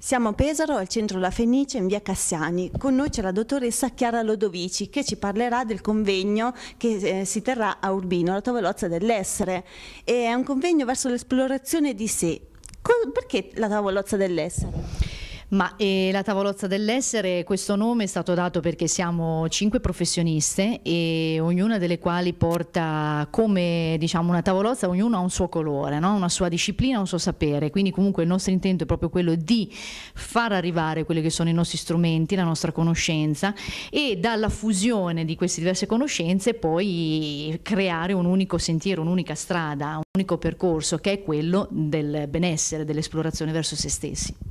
Siamo a Pesaro, al centro La Fenice, in via Cassiani. Con noi c'è la dottoressa Chiara Lodovici che ci parlerà del convegno che eh, si terrà a Urbino, la tavolozza dell'essere. È un convegno verso l'esplorazione di sé. Co perché la tavolozza dell'essere? Ma eh, la tavolozza dell'essere, questo nome è stato dato perché siamo cinque professioniste e ognuna delle quali porta come diciamo, una tavolozza, ognuno ha un suo colore, no? una sua disciplina, un suo sapere. Quindi comunque il nostro intento è proprio quello di far arrivare quelli che sono i nostri strumenti, la nostra conoscenza e dalla fusione di queste diverse conoscenze poi creare un unico sentiero, un'unica strada, un unico percorso che è quello del benessere, dell'esplorazione verso se stessi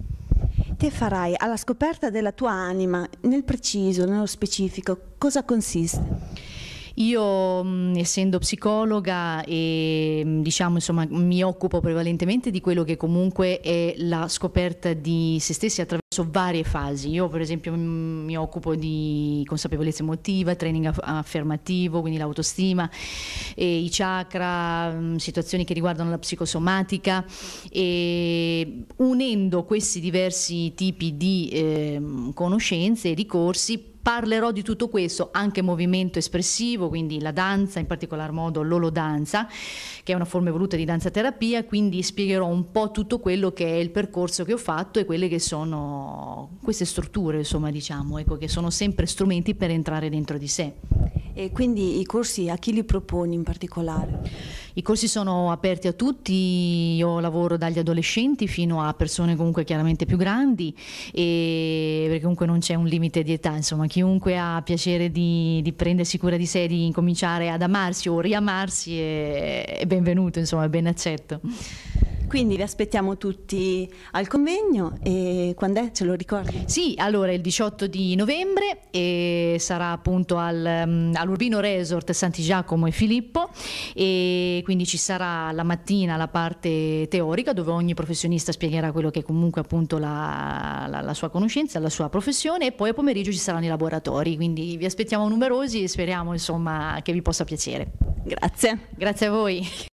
te farai alla scoperta della tua anima, nel preciso, nello specifico, cosa consiste? Io, mm, essendo psicologa e mm, diciamo, insomma, mi occupo prevalentemente di quello che comunque è la scoperta di se stessi attraverso attraverso varie fasi. Io per esempio mi occupo di consapevolezza emotiva, training affermativo, quindi l'autostima, i chakra, situazioni che riguardano la psicosomatica e unendo questi diversi tipi di eh, conoscenze e ricorsi Parlerò di tutto questo, anche movimento espressivo, quindi la danza, in particolar modo l'olodanza, che è una forma evoluta di danza terapia, quindi spiegherò un po' tutto quello che è il percorso che ho fatto e quelle che sono queste strutture, insomma, diciamo, ecco, che sono sempre strumenti per entrare dentro di sé. E quindi i corsi a chi li proponi in particolare? I corsi sono aperti a tutti, io lavoro dagli adolescenti fino a persone comunque chiaramente più grandi e perché comunque non c'è un limite di età, insomma chiunque ha piacere di, di prendersi cura di sé, di incominciare ad amarsi o riamarsi è, è benvenuto, insomma è ben accetto. Quindi vi aspettiamo tutti al convegno e quando è? Ce lo ricordi? Sì, allora il 18 di novembre e sarà appunto al, mm, all'Urbino Resort Santi Giacomo e Filippo e quindi ci sarà la mattina la parte teorica dove ogni professionista spiegherà quello che è comunque appunto la, la, la sua conoscenza, la sua professione e poi a pomeriggio ci saranno i laboratori, quindi vi aspettiamo numerosi e speriamo insomma che vi possa piacere. Grazie. Grazie a voi.